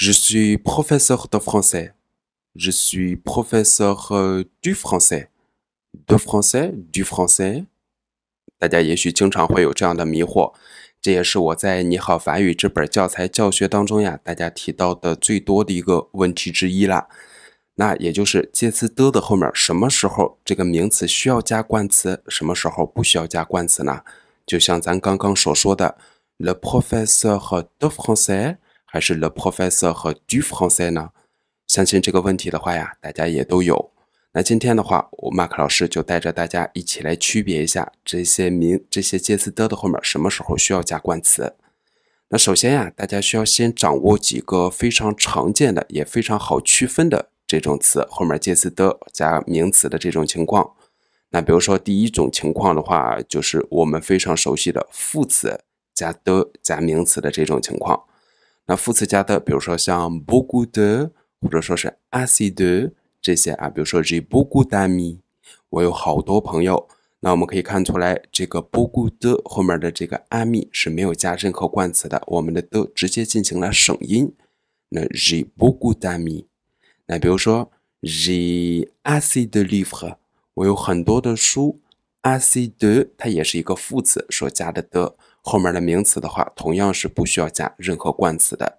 je suis professeur de français，je suis professeur du français，de français，du français，大家也许经常会有这样的迷惑，这也是我在《你好法语》这本教材教学当中呀，大家提到的最多的一个问题之一啦。那也就是介词的的后面什么时候这个名词需要加冠词，什么时候不需要加冠词呢？就像咱刚刚所说的，le professeur de français。还是 The professor 和 p r o f a s s 呢？相信这个问题的话呀，大家也都有。那今天的话，我马克老师就带着大家一起来区别一下这些名、这些介词的的后面什么时候需要加冠词。那首先呀，大家需要先掌握几个非常常见的、也非常好区分的这种词后面介词的加名词的这种情况。那比如说，第一种情况的话，就是我们非常熟悉的副词加的加名词的这种情况。那副词加的，比如说像 b o g u d 或者说是 acid 这些啊，比如说 j b o g u d a m i 我有好多朋友。那我们可以看出来，这个 b o g u d 后面的这个 ami 是没有加任何冠词的，我们的的直接进行了省音。那 j b o g u d a m i 那比如说 j acid l i v r 我有很多的书。acid 它也是一个副词，所加的的。后面的名词的话，同样是不需要加任何冠词的。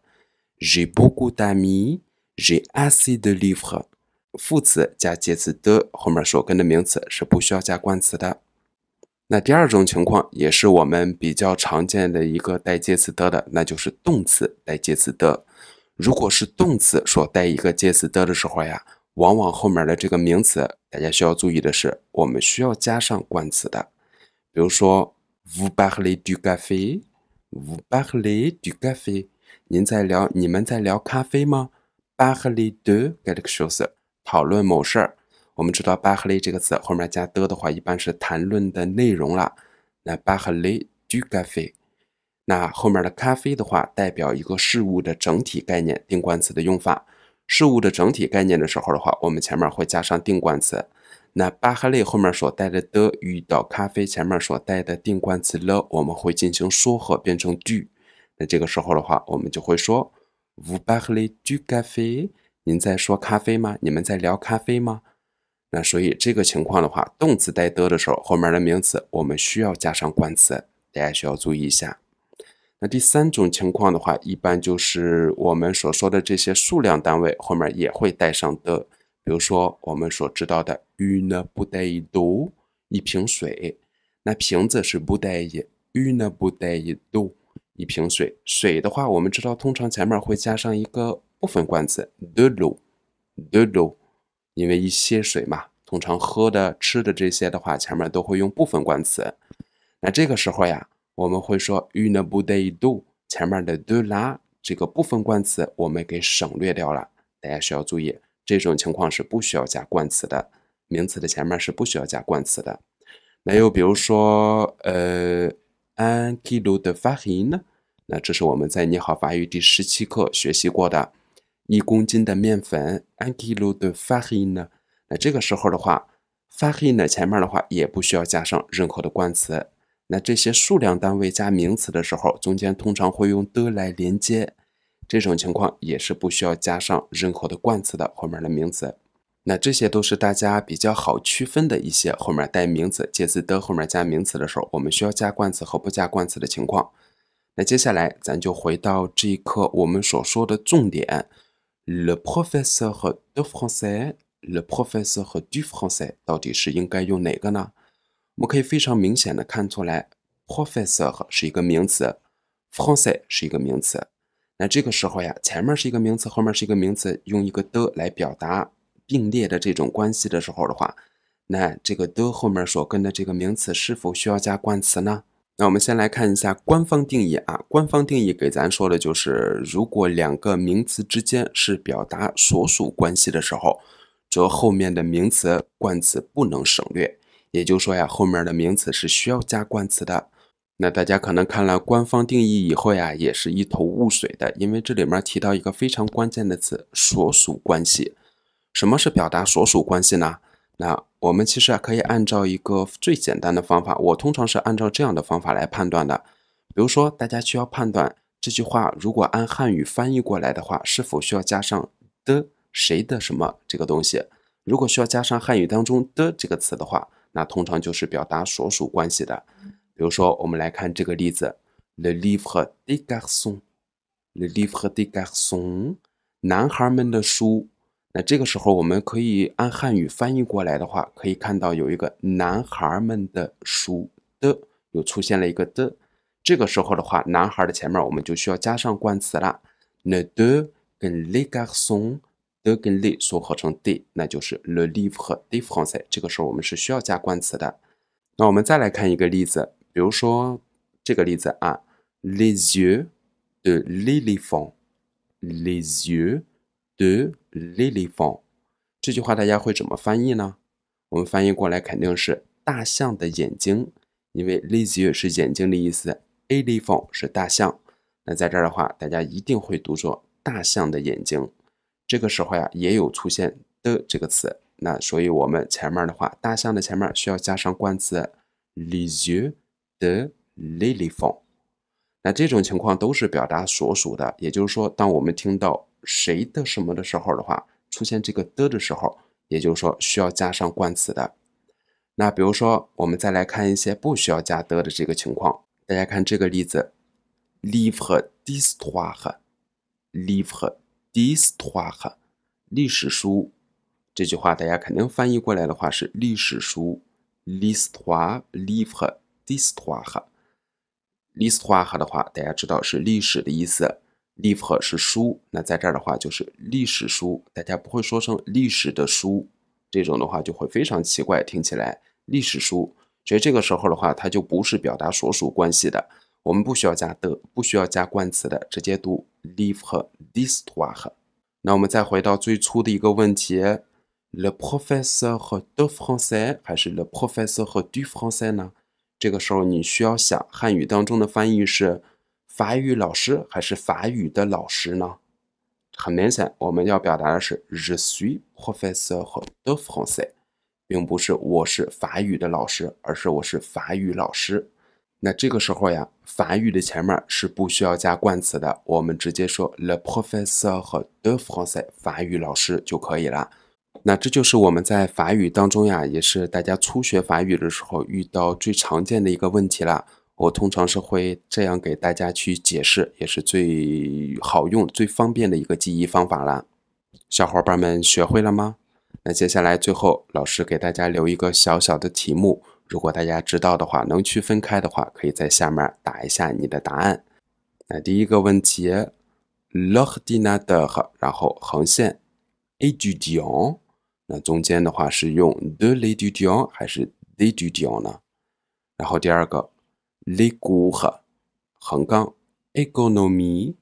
Je b o u g u d'ami, je ai de livre。副词加介词的后面所跟的名词是不需要加冠词的。那第二种情况也是我们比较常见的一个带介词的的，那就是动词带介词的。如果是动词所带一个介词的的时候呀，往往后面的这个名词，大家需要注意的是，我们需要加上冠词的。比如说。Vous p a r l e du café？Vous p a r l e du café？您在聊，你们在聊咖啡吗？Parler de，o s 词，讨论某事儿。我们知道 parler 这个词后面加的的话，一般是谈论的内容了。那 p a r l e r du café，那后面的咖啡的话，代表一个事物的整体概念，定冠词的用法。事物的整体概念的时候的话，我们前面会加上定冠词。那巴赫利后面所带的遇到咖啡前面所带的定冠词了，我们会进行缩合变成句。那这个时候的话，我们就会说，乌巴赫利句咖啡。您在说咖啡吗？你们在聊咖啡吗？那所以这个情况的话，动词带的的时候，后面的名词我们需要加上冠词，大家需要注意一下。那第三种情况的话，一般就是我们所说的这些数量单位后面也会带上的，比如说我们所知道的，鱼呢不带一 o 一瓶水，那瓶子是不带一，鱼呢不带一 o 一瓶水，水的话，我们知道通常前面会加上一个部分冠词，do，do，因为一些水嘛，通常喝的、吃的这些的话，前面都会用部分冠词，那这个时候呀。我们会说 una b u d a d o 前面的 d o 啦，这个部分冠词我们给省略掉了，大家需要注意这种情况是不需要加冠词的，名词的前面是不需要加冠词的。那又比如说呃，un kilo de fahin 呢？那这是我们在你好法语第十七课学习过的，一公斤的面粉 un kilo de fahin 呢？那这个时候的话 f a i n 呢前面的话也不需要加上任何的冠词。那这些数量单位加名词的时候，中间通常会用的来连接，这种情况也是不需要加上任何的冠词的后面的名词。那这些都是大家比较好区分的一些后面带名词，介词的后面加名词的时候，我们需要加冠词和不加冠词的情况。那接下来咱就回到这一课我们所说的重点，le professeur 和 h e français，le professeur 和 du français 到底是应该用哪个呢？我们可以非常明显的看出来，professor 是一个名词 f r a n c s 是一个名词。那这个时候呀，前面是一个名词，后面是一个名词，用一个的来表达并列的这种关系的时候的话，那这个的后面所跟的这个名词是否需要加冠词呢？那我们先来看一下官方定义啊。官方定义给咱说的就是，如果两个名词之间是表达所属关系的时候，则后面的名词冠词不能省略。也就是说呀，后面的名词是需要加冠词的。那大家可能看了官方定义以后呀，也是一头雾水的，因为这里面提到一个非常关键的词——所属关系。什么是表达所属关系呢？那我们其实啊可以按照一个最简单的方法，我通常是按照这样的方法来判断的。比如说，大家需要判断这句话，如果按汉语翻译过来的话，是否需要加上的谁的什么这个东西？如果需要加上汉语当中的这个词的话。那通常就是表达所属关系的，比如说，我们来看这个例子：the livre des garçons，the livre des garçons，男孩们的书。那这个时候，我们可以按汉语翻译过来的话，可以看到有一个男孩们的书的，又出现了一个的。这个时候的话，男孩的前面我们就需要加上冠词了，le 的跟 les garçons。de 跟 le 缩合成 de，那就是 l e leaf 和 e l e f r a n t 这个时候我们是需要加冠词的。那我们再来看一个例子，比如说这个例子啊，les yeux de l'éléphant，les yeux de l'éléphant。这句话大家会怎么翻译呢？我们翻译过来肯定是大象的眼睛，因为 les yeux 是眼睛的意思，éléphant 是大象。那在这儿的话，大家一定会读作大象的眼睛。这个时候呀，也有出现的这个词，那所以我们前面的话，大象的前面需要加上冠词 le 的 l i l y p h o n e 那这种情况都是表达所属的，也就是说，当我们听到谁的什么的时候的话，出现这个的的时候，也就是说需要加上冠词的。那比如说，我们再来看一些不需要加的这个情况，大家看这个例子，livre d i s t o y r e livre。d'histoire，历史书这句话，大家肯定翻译过来的话是历史书。t d'histoire h i i s l l v e 历史 i 历史 t 历史书的话，大家知道是历史的意思。l 历 e 是书，那在这儿的话就是历史书。大家不会说成历史的书这种的话就会非常奇怪，听起来历史书。所以这个时候的话，它就不是表达所属关系的，我们不需要加的，不需要加冠词的，直接读。livre d'histoire。那我们再回到最初的一个问题：le professeur de français 还是 le professeur du français 呢？这个时候你需要想，汉语当中的翻译是法语老师还是法语的老师呢？很明显，我们要表达的是 je suis professeur de français，并不是我是法语的老师，而是我是法语老师。那这个时候呀，法语的前面是不需要加冠词的，我们直接说 the professor 和 the f r o e s s o r 法语老师就可以了。那这就是我们在法语当中呀，也是大家初学法语的时候遇到最常见的一个问题了。我通常是会这样给大家去解释，也是最好用、最方便的一个记忆方法了。小伙伴们学会了吗？那接下来最后，老师给大家留一个小小的题目。如果大家知道的话，能区分开的话，可以在下面打一下你的答案。那第一个问题，lochdna 的 r 然后横线，a du dion，那中间的话是用 de le du dion 还是 d e du dion 呢？然后第二个，le guha 横杠 economie。